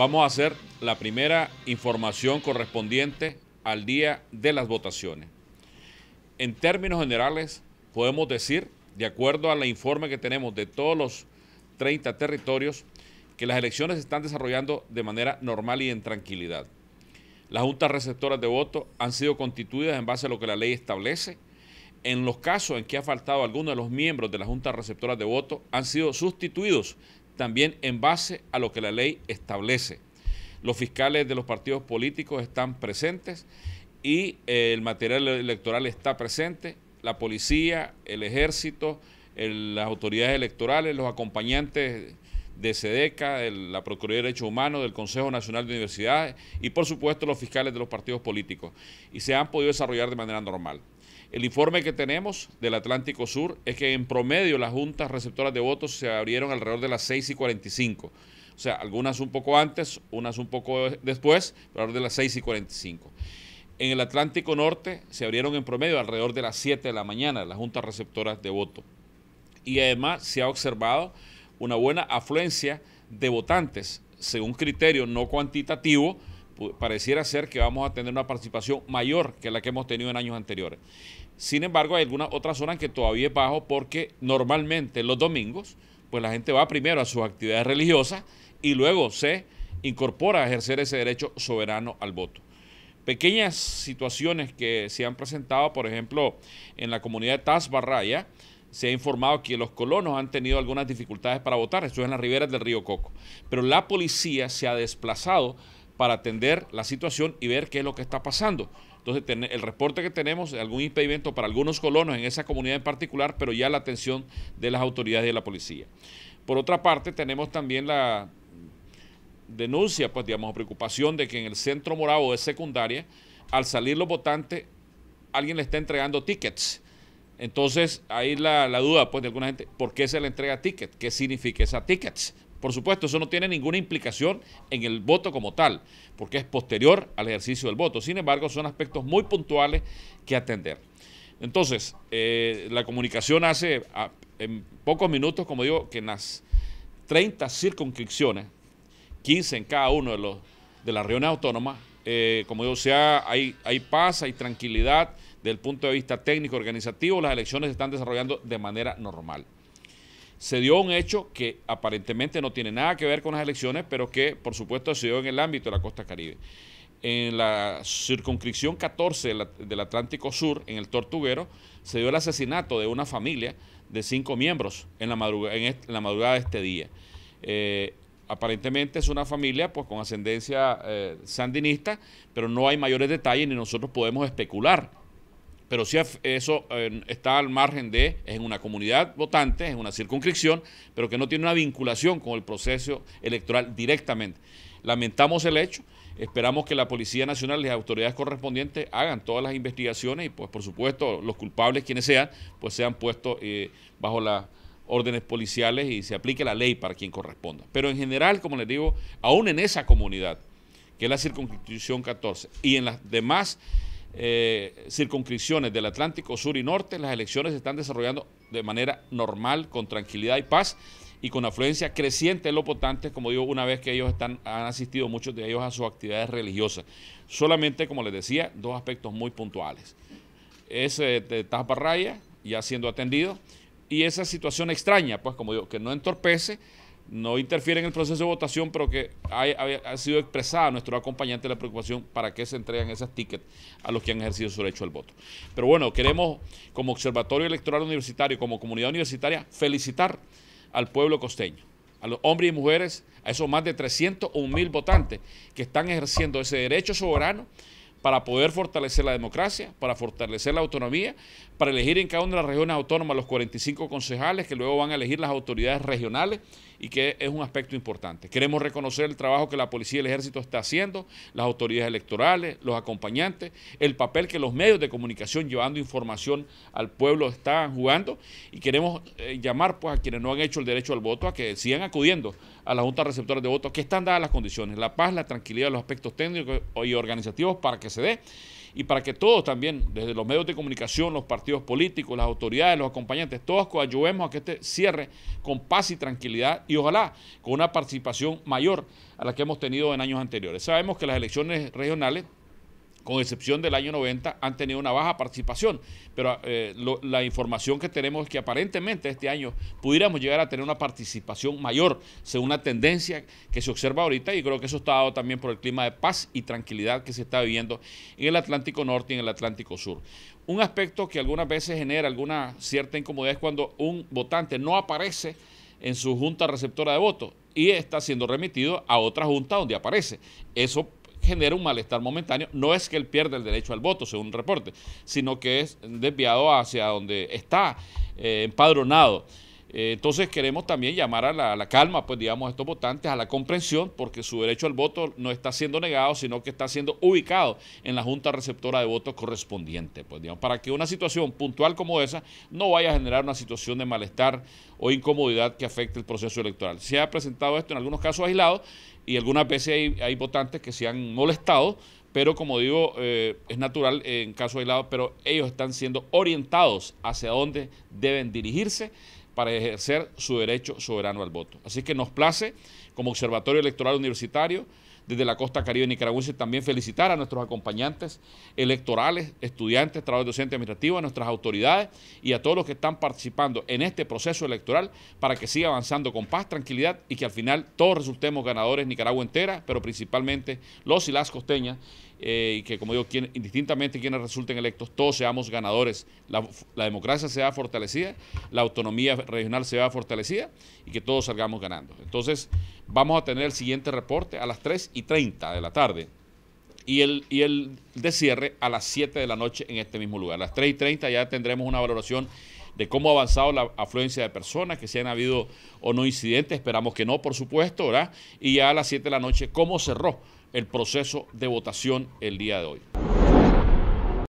Vamos a hacer la primera información correspondiente al día de las votaciones. En términos generales, podemos decir, de acuerdo al informe que tenemos de todos los 30 territorios, que las elecciones se están desarrollando de manera normal y en tranquilidad. Las juntas receptoras de voto han sido constituidas en base a lo que la ley establece. En los casos en que ha faltado alguno de los miembros de las juntas receptoras de voto, han sido sustituidos también en base a lo que la ley establece. Los fiscales de los partidos políticos están presentes y eh, el material electoral está presente, la policía, el ejército, las autoridades electorales, los acompañantes de SEDECA, la Procuraduría de Derechos Humanos, del Consejo Nacional de Universidades y por supuesto los fiscales de los partidos políticos. Y se han podido desarrollar de manera normal. El informe que tenemos del Atlántico Sur es que en promedio las juntas receptoras de votos se abrieron alrededor de las 6 y 45. O sea, algunas un poco antes, unas un poco después, pero alrededor de las 6 y 45. En el Atlántico Norte se abrieron en promedio alrededor de las 7 de la mañana las juntas receptoras de voto. Y además se ha observado una buena afluencia de votantes, según criterio no cuantitativo, pareciera ser que vamos a tener una participación mayor que la que hemos tenido en años anteriores. Sin embargo, hay algunas otras zonas que todavía es bajo porque normalmente los domingos, pues la gente va primero a sus actividades religiosas y luego se incorpora a ejercer ese derecho soberano al voto. Pequeñas situaciones que se han presentado, por ejemplo, en la comunidad de Tazbarraya, se ha informado que los colonos han tenido algunas dificultades para votar, esto es en las riberas del río Coco. Pero la policía se ha desplazado para atender la situación y ver qué es lo que está pasando. Entonces, el reporte que tenemos algún impedimento para algunos colonos en esa comunidad en particular, pero ya la atención de las autoridades y de la policía. Por otra parte, tenemos también la denuncia, pues digamos, preocupación de que en el centro morado de secundaria, al salir los votantes, alguien le está entregando tickets. Entonces, ahí la, duda, pues, de alguna gente, ¿por qué se le entrega tickets? ¿Qué significa esa tickets? Por supuesto, eso no tiene ninguna implicación en el voto como tal, porque es posterior al ejercicio del voto. Sin embargo, son aspectos muy puntuales que atender. Entonces, eh, la comunicación hace en pocos minutos, como digo, que en las 30 circunscripciones, 15 en cada uno de, los, de las regiones autónomas, eh, como digo, sea, hay, hay paz, hay tranquilidad desde el punto de vista técnico, organizativo, las elecciones se están desarrollando de manera normal se dio un hecho que aparentemente no tiene nada que ver con las elecciones, pero que por supuesto se dio en el ámbito de la costa caribe. En la circunscripción 14 del Atlántico Sur, en el Tortuguero, se dio el asesinato de una familia de cinco miembros en la, madrugada, en la madrugada de este día. Eh, aparentemente es una familia pues, con ascendencia eh, sandinista, pero no hay mayores detalles ni nosotros podemos especular pero sí eso eh, está al margen de, es en una comunidad votante, es una circunscripción, pero que no tiene una vinculación con el proceso electoral directamente. Lamentamos el hecho, esperamos que la Policía Nacional y las autoridades correspondientes hagan todas las investigaciones y pues por supuesto los culpables, quienes sean, pues sean puestos eh, bajo las órdenes policiales y se aplique la ley para quien corresponda. Pero en general, como les digo, aún en esa comunidad, que es la circunscripción 14, y en las demás eh, circunscripciones del Atlántico Sur y Norte, las elecciones se están desarrollando de manera normal, con tranquilidad y paz y con afluencia creciente de los votantes, como digo, una vez que ellos están, han asistido muchos de ellos a sus actividades religiosas. Solamente, como les decía, dos aspectos muy puntuales. Ese eh, de tapa raya, ya siendo atendido, y esa situación extraña, pues como digo, que no entorpece no interfiere en el proceso de votación, pero que ha, sido expresada a nuestro acompañante la preocupación para que se entregan esas tickets a los que han ejercido su derecho al voto. Pero bueno, queremos como Observatorio Electoral Universitario, como comunidad universitaria, felicitar al pueblo costeño, a los hombres y mujeres, a esos más de 301 mil votantes que están ejerciendo ese derecho soberano para poder fortalecer la democracia, para fortalecer la autonomía, para elegir en cada una de las regiones autónomas los 45 concejales que luego van a elegir las autoridades regionales y que es un aspecto importante. Queremos reconocer el trabajo que la policía y el ejército está haciendo, las autoridades electorales, los acompañantes, el papel que los medios de comunicación llevando información al pueblo están jugando y queremos eh, llamar pues a quienes no han hecho el derecho al voto a que sigan acudiendo a la Junta Receptora de Votos, que están dadas las condiciones, la paz, la tranquilidad, los aspectos técnicos y organizativos para que se dé y para que todos también, desde los medios de comunicación, los partidos políticos, las autoridades, los acompañantes, todos coadyuvemos a que este cierre con paz y tranquilidad y ojalá con una participación mayor a la que hemos tenido en años anteriores. Sabemos que las elecciones regionales con excepción del año 90, han tenido una baja participación. Pero eh, la información que tenemos es que aparentemente este año pudiéramos llegar a tener una participación mayor, según la tendencia que se observa ahorita, y creo que eso está dado también por el clima de paz y tranquilidad que se está viviendo en el Atlántico Norte y en el Atlántico Sur. Un aspecto que algunas veces genera alguna cierta incomodidad es cuando un votante no aparece en su junta receptora de votos y está siendo remitido a otra junta donde aparece. Eso genera un malestar momentáneo. No es que él pierda el derecho al voto, según un reporte, sino que es desviado hacia donde está eh, empadronado. Eh, entonces queremos también llamar a la, calma, pues digamos, a estos votantes, a la comprensión, porque su derecho al voto no está siendo negado, sino que está siendo ubicado en la Junta Receptora de Votos correspondiente, pues digamos, para que una situación puntual como esa no vaya a generar una situación de malestar o incomodidad que afecte el proceso electoral. Se ha presentado esto en algunos casos aislados y algunas veces hay, votantes que se han molestado, pero como digo, eh, es natural en casos aislados, pero ellos están siendo orientados hacia dónde deben dirigirse para ejercer su derecho soberano al voto. Así que nos place, como Observatorio Electoral Universitario, desde la costa caribe nicaragüense. También felicitar a nuestros acompañantes electorales, estudiantes, trabajadores docentes administrativos, a nuestras autoridades y a todos los que están participando en este proceso electoral para que siga avanzando con paz, tranquilidad y que al final todos resultemos ganadores Nicaragua entera, pero principalmente los y las costeñas eh, y que como digo, indistintamente quienes resulten electos, todos seamos ganadores. La, democracia se fortalecida, la autonomía regional se va fortalecida y que todos salgamos ganando. Entonces, vamos a tener el siguiente reporte a las 3 y 30 de la tarde. Y el, y el de cierre a las 7 de la noche en este mismo lugar. A las 3 y 30 ya tendremos una valoración de cómo ha avanzado la afluencia de personas, que si han habido o no incidentes, esperamos que no, por supuesto, ¿verdad? Y ya a las 7 de la noche, cómo cerró el proceso de votación el día de hoy.